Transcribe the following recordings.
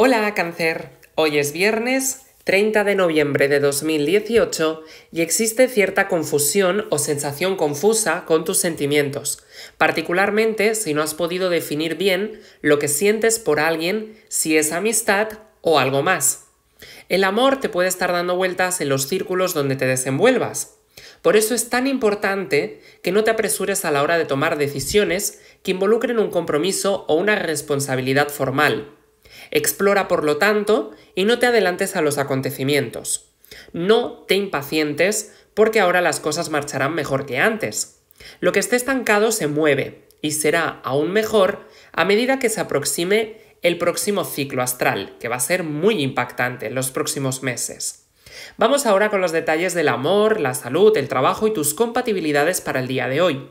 Hola cáncer, hoy es viernes 30 de noviembre de 2018 y existe cierta confusión o sensación confusa con tus sentimientos, particularmente si no has podido definir bien lo que sientes por alguien, si es amistad o algo más. El amor te puede estar dando vueltas en los círculos donde te desenvuelvas. Por eso es tan importante que no te apresures a la hora de tomar decisiones que involucren un compromiso o una responsabilidad formal Explora, por lo tanto, y no te adelantes a los acontecimientos. No te impacientes porque ahora las cosas marcharán mejor que antes. Lo que esté estancado se mueve y será aún mejor a medida que se aproxime el próximo ciclo astral, que va a ser muy impactante en los próximos meses. Vamos ahora con los detalles del amor, la salud, el trabajo y tus compatibilidades para el día de hoy.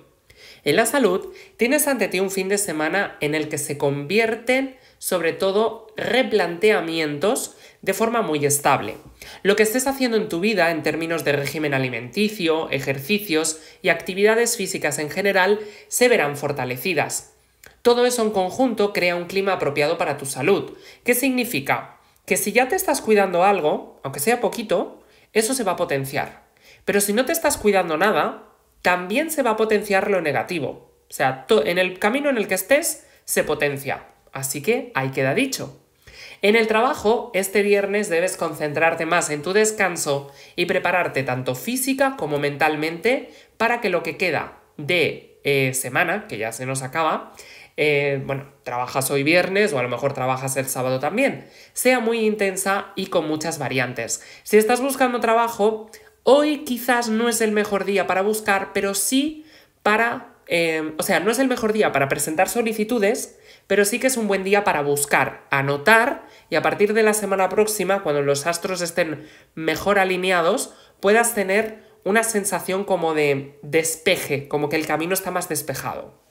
En la salud, tienes ante ti un fin de semana en el que se convierten sobre todo replanteamientos de forma muy estable. Lo que estés haciendo en tu vida en términos de régimen alimenticio, ejercicios y actividades físicas en general se verán fortalecidas. Todo eso en conjunto crea un clima apropiado para tu salud. ¿Qué significa? Que si ya te estás cuidando algo, aunque sea poquito, eso se va a potenciar. Pero si no te estás cuidando nada, también se va a potenciar lo negativo. O sea, en el camino en el que estés se potencia. Así que ahí queda dicho. En el trabajo, este viernes debes concentrarte más en tu descanso y prepararte tanto física como mentalmente para que lo que queda de eh, semana, que ya se nos acaba, eh, bueno, trabajas hoy viernes o a lo mejor trabajas el sábado también, sea muy intensa y con muchas variantes. Si estás buscando trabajo, Hoy quizás no es el mejor día para buscar, pero sí para... Eh, o sea, no es el mejor día para presentar solicitudes, pero sí que es un buen día para buscar, anotar y a partir de la semana próxima, cuando los astros estén mejor alineados, puedas tener una sensación como de despeje, como que el camino está más despejado.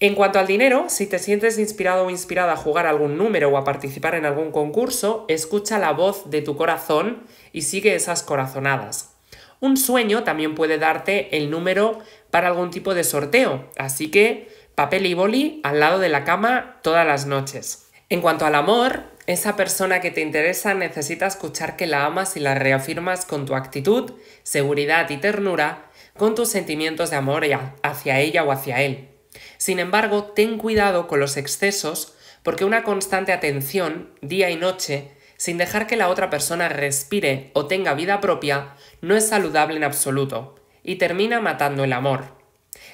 En cuanto al dinero, si te sientes inspirado o inspirada a jugar algún número o a participar en algún concurso, escucha la voz de tu corazón y sigue esas corazonadas. Un sueño también puede darte el número para algún tipo de sorteo, así que papel y boli al lado de la cama todas las noches. En cuanto al amor, esa persona que te interesa necesita escuchar que la amas y la reafirmas con tu actitud, seguridad y ternura, con tus sentimientos de amor hacia ella o hacia él. Sin embargo, ten cuidado con los excesos porque una constante atención, día y noche, sin dejar que la otra persona respire o tenga vida propia, no es saludable en absoluto y termina matando el amor.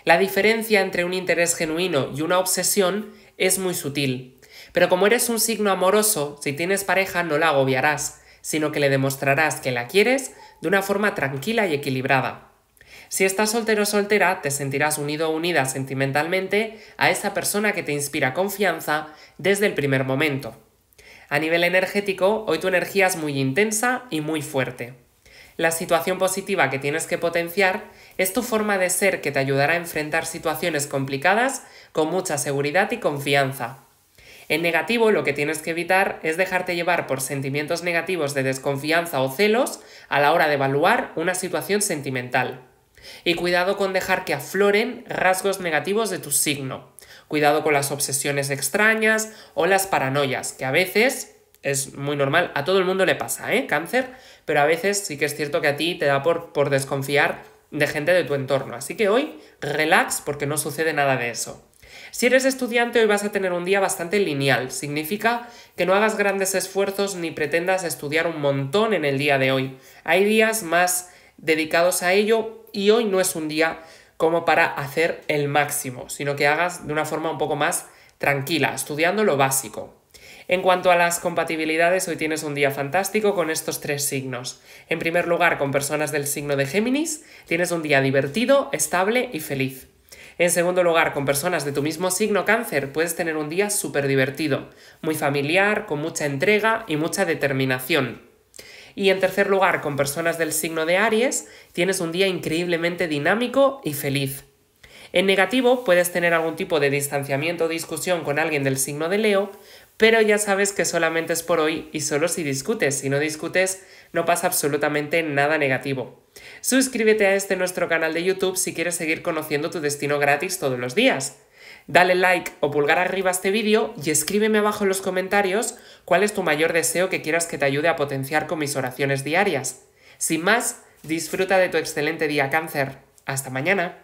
La diferencia entre un interés genuino y una obsesión es muy sutil, pero como eres un signo amoroso, si tienes pareja no la agobiarás, sino que le demostrarás que la quieres de una forma tranquila y equilibrada. Si estás soltero o soltera, te sentirás unido o unida sentimentalmente a esa persona que te inspira confianza desde el primer momento. A nivel energético, hoy tu energía es muy intensa y muy fuerte. La situación positiva que tienes que potenciar es tu forma de ser que te ayudará a enfrentar situaciones complicadas con mucha seguridad y confianza. En negativo, lo que tienes que evitar es dejarte llevar por sentimientos negativos de desconfianza o celos a la hora de evaluar una situación sentimental. Y cuidado con dejar que afloren rasgos negativos de tu signo. Cuidado con las obsesiones extrañas o las paranoias, que a veces es muy normal, a todo el mundo le pasa, ¿eh? Cáncer, pero a veces sí que es cierto que a ti te da por, por desconfiar de gente de tu entorno. Así que hoy, relax porque no sucede nada de eso. Si eres estudiante, hoy vas a tener un día bastante lineal. Significa que no hagas grandes esfuerzos ni pretendas estudiar un montón en el día de hoy. Hay días más dedicados a ello y hoy no es un día como para hacer el máximo, sino que hagas de una forma un poco más tranquila, estudiando lo básico. En cuanto a las compatibilidades, hoy tienes un día fantástico con estos tres signos. En primer lugar, con personas del signo de Géminis, tienes un día divertido, estable y feliz. En segundo lugar, con personas de tu mismo signo cáncer puedes tener un día súper divertido, muy familiar, con mucha entrega y mucha determinación. Y en tercer lugar, con personas del signo de Aries, tienes un día increíblemente dinámico y feliz. En negativo, puedes tener algún tipo de distanciamiento o discusión con alguien del signo de Leo, pero ya sabes que solamente es por hoy y solo si discutes. Si no discutes, no pasa absolutamente nada negativo. Suscríbete a este nuestro canal de YouTube si quieres seguir conociendo tu destino gratis todos los días. Dale like o pulgar arriba a este vídeo y escríbeme abajo en los comentarios ¿Cuál es tu mayor deseo que quieras que te ayude a potenciar con mis oraciones diarias? Sin más, disfruta de tu excelente día cáncer. Hasta mañana.